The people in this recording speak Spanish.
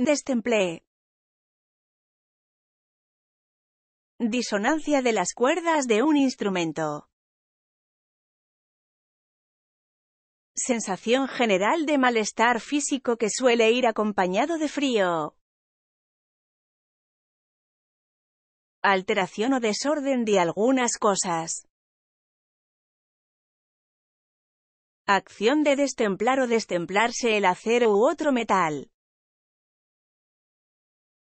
Destemple. Disonancia de las cuerdas de un instrumento. Sensación general de malestar físico que suele ir acompañado de frío. Alteración o desorden de algunas cosas. Acción de destemplar o destemplarse el acero u otro metal.